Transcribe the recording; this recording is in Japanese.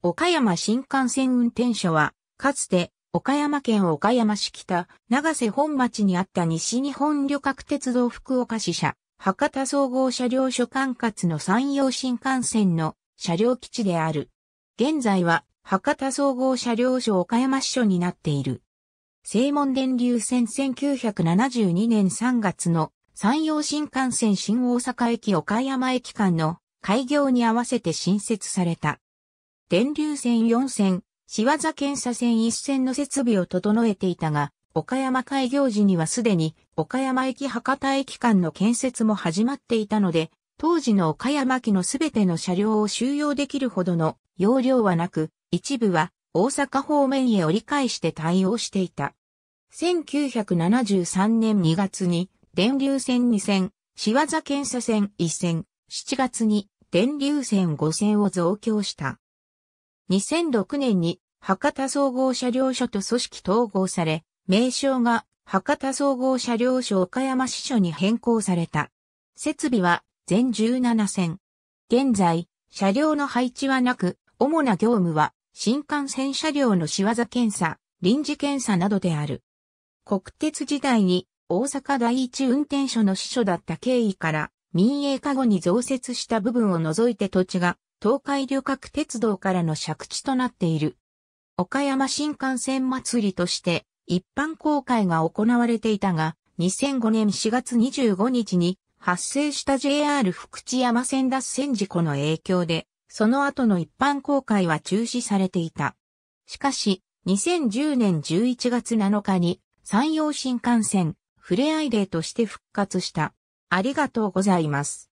岡山新幹線運転所は、かつて、岡山県岡山市北、長瀬本町にあった西日本旅客鉄道福岡支社、博多総合車両所管轄の山陽新幹線の車両基地である。現在は、博多総合車両所岡山支所になっている。正門電流線1972年3月の山陽新幹線新大阪駅岡山駅間の開業に合わせて新設された。電流線4線、仕業検査線1線の設備を整えていたが、岡山開業時にはすでに岡山駅博多駅間の建設も始まっていたので、当時の岡山機のすべての車両を収容できるほどの容量はなく、一部は大阪方面へ折り返して対応していた。1973年2月に電流線2線、仕業検査線1線、7月に電流線5線を増強した。2006年に博多総合車両所と組織統合され、名称が博多総合車両所岡山支所に変更された。設備は全17線。現在、車両の配置はなく、主な業務は新幹線車両の仕業検査、臨時検査などである。国鉄時代に大阪第一運転所の支所だった経緯から、民営化後に増設した部分を除いて土地が東海旅客鉄道からの借地となっている。岡山新幹線祭りとして一般公開が行われていたが、2005年4月25日に発生した JR 福知山線脱線事故の影響で、その後の一般公開は中止されていた。しかし、2010年11月7日に山陽新幹線、ふれあいデーとして復活した。ありがとうございます。